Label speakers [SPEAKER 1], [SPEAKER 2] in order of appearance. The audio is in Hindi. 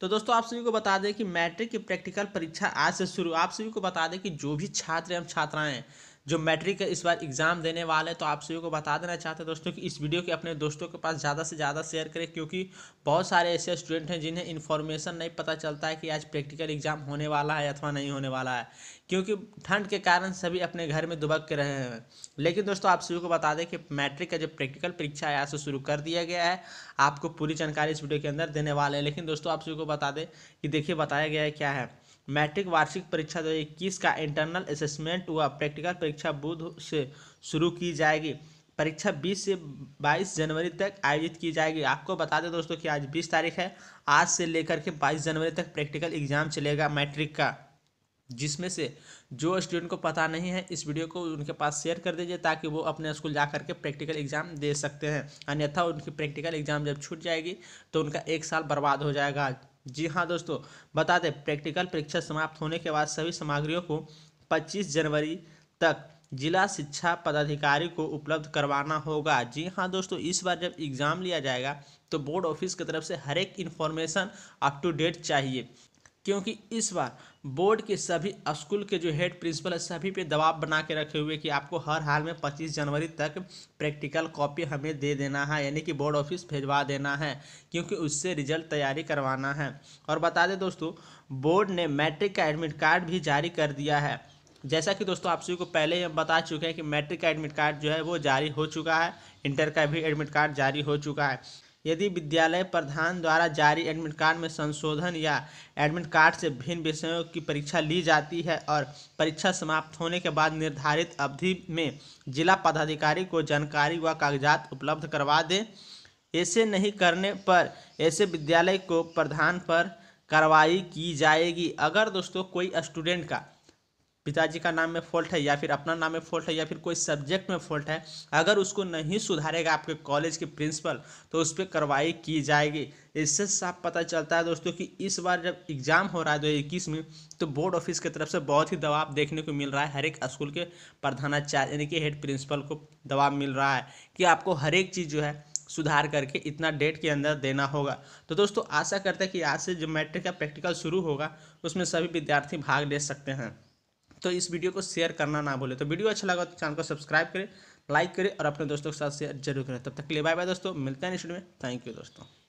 [SPEAKER 1] तो दोस्तों आप सभी को बता दें कि मैट्रिक की प्रैक्टिकल परीक्षा आज से शुरू आप सभी को बता दें कि जो भी छात्र एवं छात्राएं जो मैट्रिक का इस बार एग्ज़ाम देने वाले हैं तो आप सभी को बता देना चाहते हैं दोस्तों कि इस वीडियो के अपने दोस्तों के पास ज़्यादा से ज़्यादा शेयर करें क्योंकि बहुत सारे ऐसे स्टूडेंट हैं जिन्हें इन्फॉर्मेशन नहीं पता चलता है कि आज प्रैक्टिकल एग्ज़ाम होने वाला है अथवा नहीं होने वाला है क्योंकि ठंड के कारण सभी अपने घर में दुबक के रहे हैं लेकिन दोस्तों आप सभी को बता दें कि मैट्रिक का जो प्रैक्टिकल परीक्षा है आज से शुरू कर दिया गया है आपको पूरी जानकारी इस वीडियो के अंदर देने वाले हैं लेकिन दोस्तों आप सभी को बता दें कि देखिए बताया गया है क्या है मैट्रिक वार्षिक परीक्षा दो इक्कीस का इंटरनल असेसमेंट व प्रैक्टिकल परीक्षा बुध से शुरू की जाएगी परीक्षा 20 से 22 जनवरी तक आयोजित की जाएगी आपको बता दें दोस्तों कि आज 20 तारीख है आज से लेकर के 22 जनवरी तक प्रैक्टिकल एग्जाम चलेगा मैट्रिक का जिसमें से जो स्टूडेंट को पता नहीं है इस वीडियो को उनके पास शेयर कर दीजिए ताकि वो अपने स्कूल जा करके प्रैक्टिकल एग्जाम दे सकते हैं अन्यथा उनकी प्रैक्टिकल एग्जाम जब छूट जाएगी तो उनका एक साल बर्बाद हो जाएगा जी हाँ दोस्तों बता दें प्रैक्टिकल परीक्षा समाप्त होने के बाद सभी सामग्रियों को पच्चीस जनवरी तक जिला शिक्षा पदाधिकारी को उपलब्ध करवाना होगा जी हाँ दोस्तों इस बार जब एग्ज़ाम लिया जाएगा तो बोर्ड ऑफिस की तरफ से हर एक इन्फॉर्मेशन अप टू डेट चाहिए क्योंकि इस बार बोर्ड के सभी स्कूल के जो हेड प्रिंसिपल है सभी पे दबाव बना के रखे हुए कि आपको हर हाल में 25 जनवरी तक प्रैक्टिकल कॉपी हमें दे देना है यानी कि बोर्ड ऑफिस भेजवा देना है क्योंकि उससे रिजल्ट तैयारी करवाना है और बता दें दोस्तों बोर्ड ने मैट्रिक का एडमिट कार्ड भी जारी कर दिया है जैसा कि दोस्तों आप सभी को पहले ही बता चुके हैं कि मैट्रिक का एडमिट कार्ड जो है वो जारी हो चुका है इंटर का भी एडमिट कार्ड जारी हो चुका है यदि विद्यालय प्रधान द्वारा जारी एडमिट कार्ड में संशोधन या एडमिट कार्ड से भिन्न विषयों की परीक्षा ली जाती है और परीक्षा समाप्त होने के बाद निर्धारित अवधि में जिला पदाधिकारी को जानकारी व कागजात उपलब्ध करवा दें ऐसे नहीं करने पर ऐसे विद्यालय को प्रधान पर कार्रवाई की जाएगी अगर दोस्तों कोई स्टूडेंट का पिताजी का नाम में फॉल्ट है या फिर अपना नाम में फॉल्ट है या फिर कोई सब्जेक्ट में फॉल्ट है अगर उसको नहीं सुधारेगा आपके कॉलेज के प्रिंसिपल तो उस पर कार्रवाई की जाएगी इससे साफ पता चलता है दोस्तों कि इस बार जब एग्ज़ाम हो रहा है दो इक्कीस में तो बोर्ड ऑफिस की तरफ से बहुत ही दबाव देखने को मिल रहा है हर एक स्कूल के प्रधानाचार्य यानी कि हेड प्रिंसिपल को दबाव मिल रहा है कि आपको हर एक चीज़ जो है सुधार करके इतना डेट के अंदर देना होगा तो दोस्तों आशा करते हैं कि आज से जो मैट्रिक का प्रैक्टिकल शुरू होगा उसमें सभी विद्यार्थी भाग ले सकते हैं तो इस वीडियो को शेयर करना ना भूलें तो वीडियो अच्छा लगा तो चैनल को सब्सक्राइब करें लाइक करें और अपने दोस्तों के साथ शेयर जरूर करें तब तक के लिए बाय बाय दोस्तों मिलते हैं नेक्स्ट में थैंक यू दोस्तों